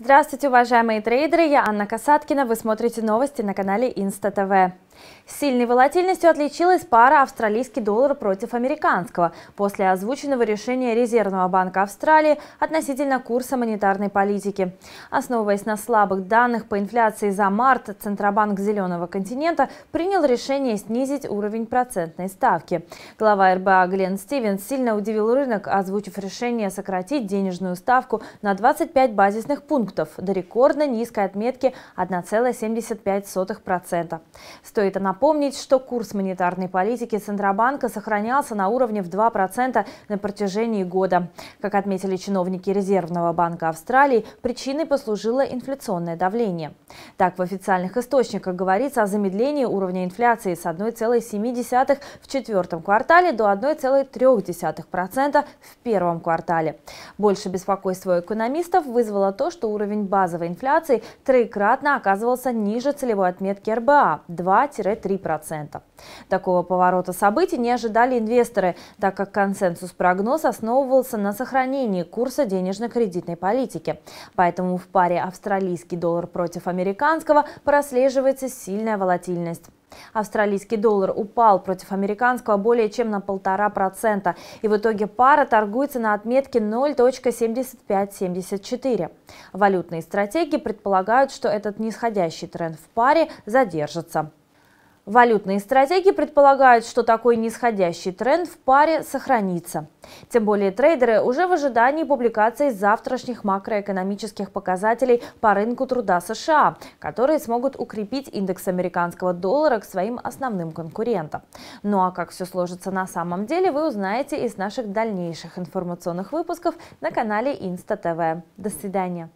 Здравствуйте, уважаемые трейдеры! Я Анна Касаткина. Вы смотрите новости на канале Инста ТВ. Сильной волатильностью отличилась пара австралийский доллар против американского после озвученного решения Резервного банка Австралии относительно курса монетарной политики. Основываясь на слабых данных по инфляции за март, Центробанк Зеленого континента принял решение снизить уровень процентной ставки. Глава РБА Глен Стивенс сильно удивил рынок, озвучив решение сократить денежную ставку на 25 базисных пунктов до рекордно низкой отметки 1,75%. Стоит Стоит напомнить, что курс монетарной политики Центробанка сохранялся на уровне в 2% на протяжении года. Как отметили чиновники Резервного банка Австралии, причиной послужило инфляционное давление. Так, в официальных источниках говорится о замедлении уровня инфляции с 1,7% в четвертом квартале до 1,3% в первом квартале. Больше беспокойства экономистов вызвало то, что уровень базовой инфляции троекратно оказывался ниже целевой отметки РБА – 2 2-3%. Такого поворота событий не ожидали инвесторы, так как консенсус-прогноз основывался на сохранении курса денежно-кредитной политики. Поэтому в паре австралийский доллар против американского прослеживается сильная волатильность. Австралийский доллар упал против американского более чем на полтора процента, и в итоге пара торгуется на отметке 0.7574. Валютные стратегии предполагают, что этот нисходящий тренд в паре задержится. Валютные стратегии предполагают, что такой нисходящий тренд в паре сохранится. Тем более трейдеры уже в ожидании публикации завтрашних макроэкономических показателей по рынку труда США, которые смогут укрепить индекс американского доллара к своим основным конкурентам. Ну а как все сложится на самом деле, вы узнаете из наших дальнейших информационных выпусков на канале Инста ТВ. До свидания.